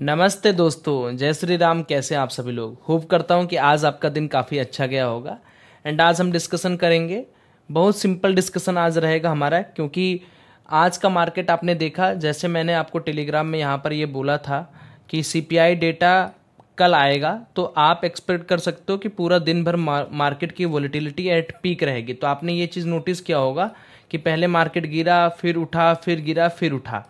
नमस्ते दोस्तों जय श्री राम कैसे हैं आप सभी लोग होप करता हूँ कि आज आपका दिन काफ़ी अच्छा गया होगा एंड आज हम डिस्कशन करेंगे बहुत सिंपल डिस्कशन आज रहेगा हमारा क्योंकि आज का मार्केट आपने देखा जैसे मैंने आपको टेलीग्राम में यहाँ पर ये बोला था कि सी डेटा कल आएगा तो आप एक्सपेक्ट कर सकते हो कि पूरा दिन भर मार्केट की वॉलीटिलिटी एट पीक रहेगी तो आपने ये चीज़ नोटिस किया होगा कि पहले मार्केट गिरा फिर उठा फिर गिरा फिर उठा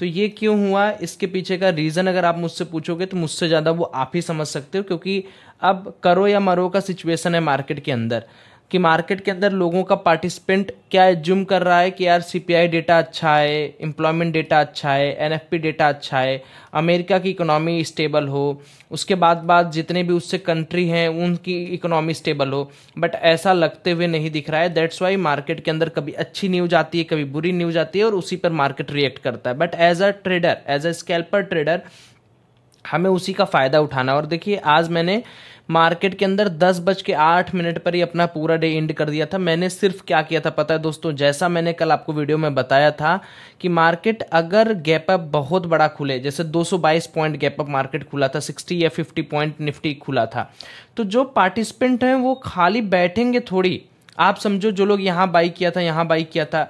तो ये क्यों हुआ इसके पीछे का रीज़न अगर आप मुझसे पूछोगे तो मुझसे ज़्यादा वो आप ही समझ सकते हो क्योंकि अब करो या मरो का सिचुएशन है मार्केट के अंदर कि मार्केट के अंदर लोगों का पार्टिसिपेंट क्या एज्यूम कर रहा है कि यार सीपीआई डेटा अच्छा है एम्प्लॉयमेंट डेटा अच्छा है एनएफपी डेटा अच्छा है अमेरिका की इकोनॉमी स्टेबल हो उसके बाद बाद जितने भी उससे कंट्री हैं उनकी इकोनॉमी स्टेबल हो बट ऐसा लगते हुए नहीं दिख रहा है दैट्स वाई मार्केट के अंदर कभी अच्छी न्यूज आती है कभी बुरी न्यूज आती है और उसी पर मार्केट रिएक्ट करता है but as a trader as a scalper trader हमें उसी का फ़ायदा उठाना और देखिए आज मैंने मार्केट के अंदर दस बज के आठ मिनट पर ही अपना पूरा डे एंड कर दिया था मैंने सिर्फ क्या किया था पता है दोस्तों जैसा मैंने कल आपको वीडियो में बताया था कि मार्केट अगर गैप अप बहुत बड़ा खुले जैसे 222 पॉइंट गैप अप मार्केट खुला था 60 या 50 पॉइंट निफ्टी खुला था तो जो पार्टिसिपेंट हैं वो खाली बैठेंगे थोड़ी आप समझो जो लोग यहाँ बाई किया था यहाँ बाई किया था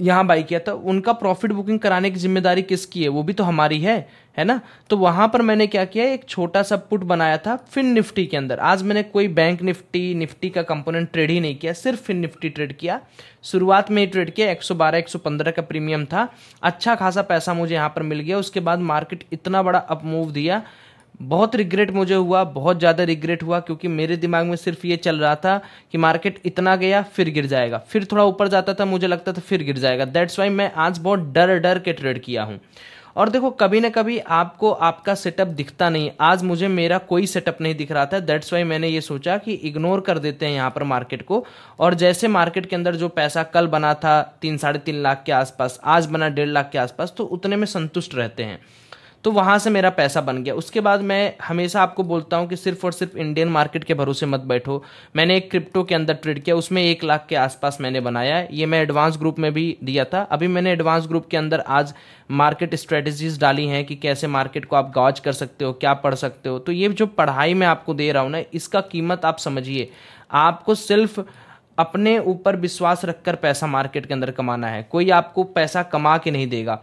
यहाँ बाई किया था उनका प्रॉफिट बुकिंग कराने की जिम्मेदारी किसकी है वो भी तो हमारी है है ना तो वहां पर मैंने क्या किया एक छोटा सा पुट बनाया था फिन निफ्टी के अंदर आज मैंने कोई बैंक निफ्टी निफ्टी का कंपोनेंट ट्रेड ही नहीं किया सिर्फ फिन निफ्टी ट्रेड किया शुरुआत में ही ट्रेड किया 112 115 का प्रीमियम था अच्छा खासा पैसा मुझे यहाँ पर मिल गया उसके बाद मार्केट इतना बड़ा अप मूव दिया बहुत रिग्रेट मुझे हुआ बहुत ज़्यादा रिग्रेट हुआ क्योंकि मेरे दिमाग में सिर्फ ये चल रहा था कि मार्केट इतना गया फिर गिर जाएगा फिर थोड़ा ऊपर जाता था मुझे लगता था फिर गिर जाएगा दैट्स वाई मैं आज बहुत डर डर के ट्रेड किया हूँ और देखो कभी ना कभी आपको आपका सेटअप दिखता नहीं आज मुझे मेरा कोई सेटअप नहीं दिख रहा था दैट्स वाई मैंने ये सोचा कि इग्नोर कर देते हैं यहाँ पर मार्केट को और जैसे मार्केट के अंदर जो पैसा कल बना था तीन साढ़े तीन लाख के आसपास आज बना डेढ़ लाख के आसपास तो उतने में संतुष्ट रहते हैं तो वहाँ से मेरा पैसा बन गया उसके बाद मैं हमेशा आपको बोलता हूँ कि सिर्फ और सिर्फ इंडियन मार्केट के भरोसे मत बैठो मैंने एक क्रिप्टो के अंदर ट्रेड किया उसमें एक लाख के आसपास मैंने बनाया है ये मैं एडवांस ग्रुप में भी दिया था अभी मैंने एडवांस ग्रुप के अंदर आज मार्केट स्ट्रेटेजीज डाली हैं कि कैसे मार्केट को आप गॉज कर सकते हो क्या पढ़ सकते हो तो ये जो पढ़ाई मैं आपको दे रहा हूँ ना इसका कीमत आप समझिए आपको सिर्फ अपने ऊपर विश्वास रखकर पैसा मार्केट के अंदर कमाना है कोई आपको पैसा कमा के नहीं देगा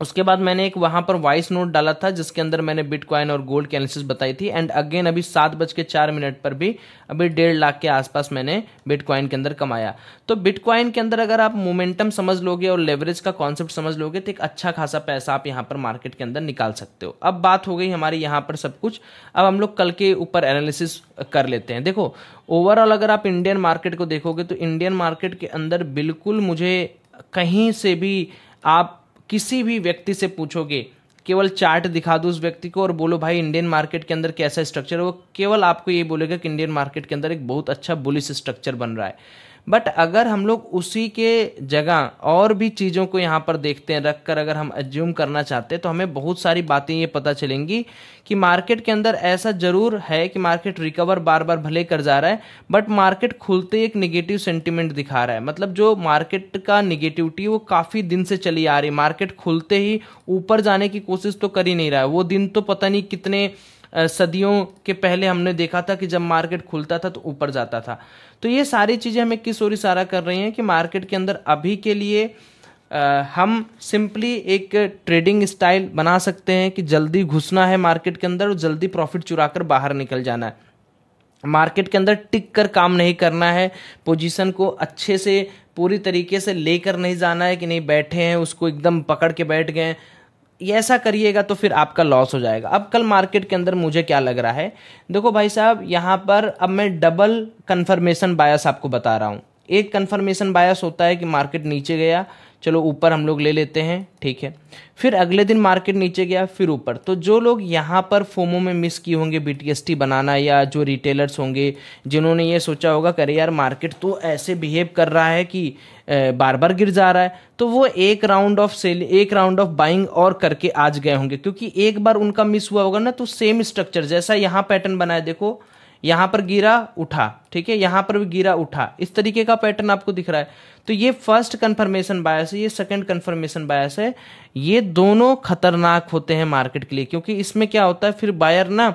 उसके बाद मैंने एक वहां पर वॉइस नोट डाला था जिसके अंदर मैंने बिटकॉइन और गोल्ड की एनालिसिस बताई थी एंड अगेन अभी सात बज के चार मिनट पर भी अभी डेढ़ लाख के आसपास मैंने बिटकॉइन के अंदर कमाया तो बिटकॉइन के अंदर अगर आप मोमेंटम समझ लोगे और लेवरेज का कॉन्सेप्ट समझ लोगे तो एक अच्छा खासा पैसा आप यहाँ पर मार्केट के अंदर निकाल सकते हो अब बात हो गई हमारी यहाँ पर सब कुछ अब हम लोग कल के ऊपर एनालिसिस कर लेते हैं देखो ओवरऑल अगर आप इंडियन मार्केट को देखोगे तो इंडियन मार्केट के अंदर बिल्कुल मुझे कहीं से भी आप किसी भी व्यक्ति से पूछोगे केवल चार्ट दिखा दो उस व्यक्ति को और बोलो भाई इंडियन मार्केट के अंदर कैसा स्ट्रक्चर है वो केवल आपको ये बोलेगा कि इंडियन मार्केट के अंदर एक बहुत अच्छा बुलिस स्ट्रक्चर बन रहा है बट अगर हम लोग उसी के जगह और भी चीज़ों को यहाँ पर देखते हैं रख कर अगर हम एज्यूम करना चाहते हैं तो हमें बहुत सारी बातें ये पता चलेंगी कि मार्केट के अंदर ऐसा ज़रूर है कि मार्केट रिकवर बार बार भले कर जा रहा है बट मार्केट खुलते एक निगेटिव सेंटिमेंट दिखा रहा है मतलब जो मार्केट का निगेटिविटी वो काफ़ी दिन से चली आ रही मार्केट खुलते ही ऊपर जाने की कोशिश तो कर ही नहीं रहा है वो दिन तो पता नहीं कितने सदियों के पहले हमने देखा था कि जब मार्केट खुलता था तो ऊपर जाता था तो ये सारी चीज़ें हमें किस ओर इशारा कर रही हैं कि मार्केट के अंदर अभी के लिए आ, हम सिंपली एक ट्रेडिंग स्टाइल बना सकते हैं कि जल्दी घुसना है मार्केट के अंदर और जल्दी प्रॉफिट चुरा कर बाहर निकल जाना है मार्केट के अंदर टिक कर काम नहीं करना है पोजीशन को अच्छे से पूरी तरीके से लेकर नहीं जाना है कि नहीं बैठे हैं उसको एकदम पकड़ के बैठ गए ये ऐसा करिएगा तो फिर आपका लॉस हो जाएगा अब कल मार्केट के अंदर मुझे क्या लग रहा है देखो भाई साहब यहाँ पर अब मैं डबल कन्फर्मेशन बायस आपको बता रहा हूँ एक कन्फर्मेशन बायस होता है कि मार्केट नीचे गया चलो ऊपर हम लोग ले लेते हैं ठीक है फिर अगले दिन मार्केट नीचे गया फिर ऊपर तो जो लोग यहाँ पर फोमो में मिस किए होंगे बी बनाना या जो रिटेलर्स होंगे जिन्होंने ये सोचा होगा करे यार मार्केट तो ऐसे बिहेव कर रहा है कि बार बार गिर जा रहा है तो वो एक राउंड ऑफ सेल एक राउंड ऑफ बाइंग और करके आज गए होंगे क्योंकि एक बार उनका मिस हुआ होगा ना तो सेम स्ट्रक्चर जैसा यहाँ पैटर्न बनाए देखो यहाँ पर गिरा उठा ठीक है यहाँ पर भी गिरा उठा इस तरीके का पैटर्न आपको दिख रहा है तो ये फर्स्ट कन्फर्मेशन बायस है ये सेकंड कन्फर्मेशन बायस है ये दोनों खतरनाक होते हैं मार्केट के लिए क्योंकि इसमें क्या होता है फिर बायर ना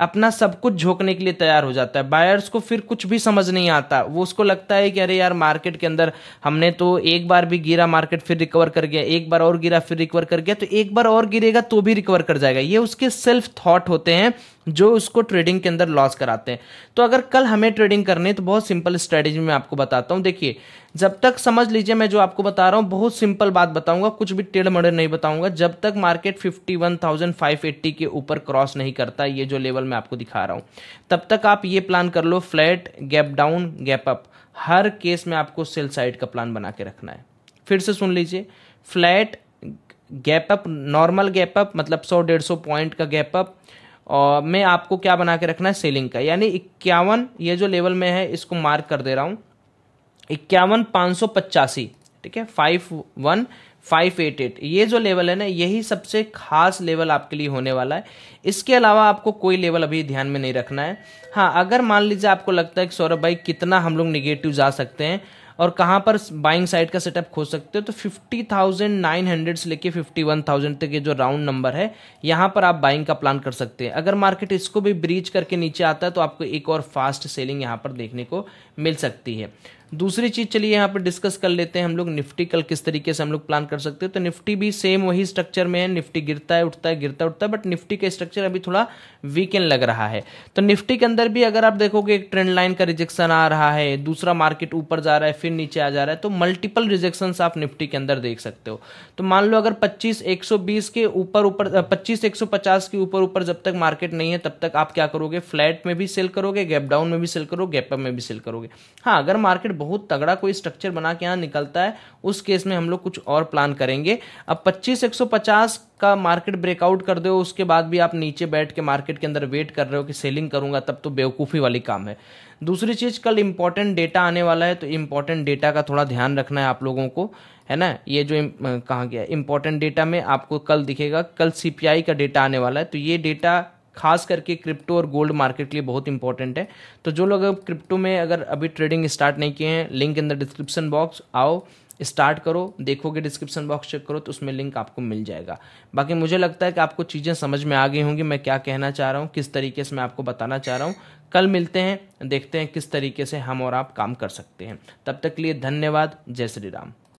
अपना सब कुछ झोंकने के लिए तैयार हो जाता है बायर्स को फिर कुछ भी समझ नहीं आता वो उसको लगता है कि अरे यार मार्केट के अंदर हमने तो एक बार भी गिरा मार्केट फिर रिकवर कर गया एक बार और गिरा फिर रिकवर कर गया तो एक बार और गिरेगा तो भी रिकवर कर जाएगा ये उसके सेल्फ थॉट होते हैं जो उसको ट्रेडिंग के अंदर लॉस कराते हैं तो अगर कल हमें ट्रेडिंग करनी है तो बहुत सिंपल स्ट्रेटेजी मैं आपको बताता हूँ देखिए जब तक समझ लीजिए मैं जो आपको बता रहा हूँ बहुत सिंपल बात बताऊंगा कुछ भी टेढ़ मड़े नहीं बताऊंगा जब तक मार्केट 51,580 के ऊपर क्रॉस नहीं करता ये जो लेवल मैं आपको दिखा रहा हूँ तब तक आप ये प्लान कर लो flat gap down gap up हर केस में आपको सेल साइड का प्लान बना के रखना है फिर से सुन लीजिए flat gap up normal gap up मतलब सौ डेढ़ सौ पॉइंट का गैप अप और मैं आपको क्या बना के रखना है सेलिंग का यानी इक्यावन ये जो लेवल में है इसको मार्क कर दे रहा हूँ इक्यावन पाँच सौ पचासी ठीक है five one five eight eight ये जो लेवल है ना यही सबसे खास लेवल आपके लिए होने वाला है इसके अलावा आपको कोई लेवल अभी ध्यान में नहीं रखना है हाँ अगर मान लीजिए आपको लगता है कि सौरभ भाई कितना हम लोग निगेटिव जा सकते हैं और कहाँ पर बाइंग साइड का सेटअप खोज सकते हो तो फिफ्टी थाउजेंड नाइन हंड्रेड से लेके फिफ्टी वन थाउजेंड तक ये जो राउंड नंबर है यहाँ पर आप बाइंग का प्लान कर सकते हैं अगर मार्केट इसको भी ब्रीच करके नीचे आता है तो आपको एक और फास्ट सेलिंग यहाँ पर देखने को मिल सकती है दूसरी चीज़ चलिए यहाँ पर डिस्कस कर लेते हैं हम लोग निफ्टी कल किस तरीके से हम लोग प्लान कर सकते हैं तो निफ्टी भी सेम वही स्ट्रक्चर में है निफ्टी गिरता है उठता है गिरता उठता है बट निफ्टी का स्ट्रक्चर अभी थोड़ा वीकेंड लग रहा है तो निफ्टी के अंदर भी अगर आप देखोगे एक ट्रेंड लाइन का रिजेक्शन आ रहा है दूसरा मार्केट ऊपर जा रहा है फिर नीचे आ जा रहा है तो मल्टीपल रिजेक्शन आप निफ्टी के अंदर देख सकते हो तो मान लो अगर पच्चीस एक के ऊपर ऊपर पच्चीस एक के ऊपर ऊपर जब तक मार्केट नहीं है तब तक आप क्या करोगे फ्लैट में भी सेल करोगे गैप डाउन में भी सेल करोगे गैप अप में भी सेल करोगे हाँ अगर मार्केट बहुत तगड़ा कोई स्ट्रक्चर बना के यहाँ निकलता है उस केस में हम लोग कुछ और प्लान करेंगे अब पच्चीस एक सौ पचास का मार्केट ब्रेकआउट कर दो उसके बाद भी आप नीचे बैठ के मार्केट के अंदर वेट कर रहे हो कि सेलिंग करूंगा तब तो बेवकूफ़ी वाली काम है दूसरी चीज़ कल इम्पॉर्टेंट डेटा आने वाला है तो इम्पॉर्टेंट डेटा का थोड़ा ध्यान रखना है आप लोगों को है ना ये जो कहा गया इम्पॉर्टेंट डेटा में आपको कल दिखेगा कल सीपीआई का डेटा आने वाला है तो ये डेटा खास करके क्रिप्टो और गोल्ड मार्केट के लिए बहुत इंपॉर्टेंट है तो जो लोग अब क्रिप्टो में अगर अभी ट्रेडिंग स्टार्ट नहीं किए हैं link in the description box आओ स्टार्ट करो देखोगे डिस्क्रिप्शन बॉक्स चेक करो तो उसमें लिंक आपको मिल जाएगा बाकी मुझे लगता है कि आपको चीज़ें समझ में आ गई होंगी मैं क्या कहना चाह रहा हूँ किस तरीके से मैं आपको बताना चाह रहा हूँ कल मिलते हैं देखते हैं किस तरीके से हम और आप काम कर सकते हैं तब तक के लिए धन्यवाद जय श्री राम